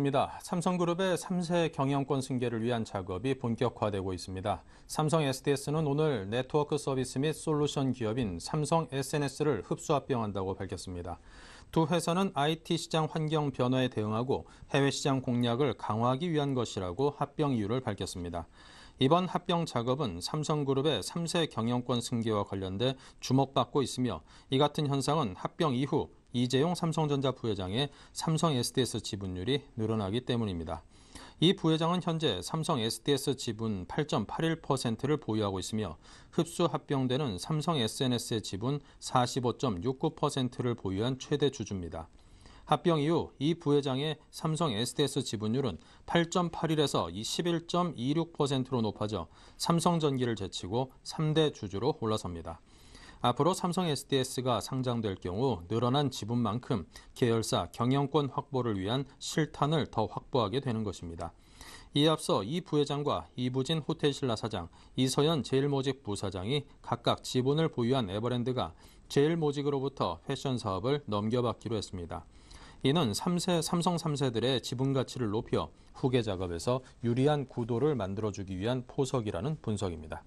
입니다. 삼성그룹의 3세 경영권 승계를 위한 작업이 본격화되고 있습니다. 삼성 SDS는 오늘 네트워크 서비스 및 솔루션 기업인 삼성 SNS를 흡수 합병한다고 밝혔습니다. 두 회사는 IT 시장 환경 변화에 대응하고 해외 시장 공략을 강화하기 위한 것이라고 합병 이유를 밝혔습니다. 이번 합병 작업은 삼성그룹의 3세 경영권 승계와 관련돼 주목받고 있으며 이 같은 현상은 합병 이후 이재용 삼성전자 부회장의 삼성 SDS 지분율이 늘어나기 때문입니다. 이 부회장은 현재 삼성 SDS 지분 8.81%를 보유하고 있으며 흡수 합병되는 삼성 SNS의 지분 45.69%를 보유한 최대 주주입니다. 합병 이후 이 부회장의 삼성 SDS 지분율은 8.81에서 11.26%로 높아져 삼성전기를 제치고 3대 주주로 올라섭니다. 앞으로 삼성 SDS가 상장될 경우 늘어난 지분만큼 계열사 경영권 확보를 위한 실탄을 더 확보하게 되는 것입니다. 이에 앞서 이 부회장과 이부진 호텔신라 사장, 이서연 제일모직 부사장이 각각 지분을 보유한 에버랜드가 제일모직으로부터 패션 사업을 넘겨받기로 했습니다. 이는 3세, 삼성 3세들의 지분 가치를 높여 후계 작업에서 유리한 구도를 만들어주기 위한 포석이라는 분석입니다.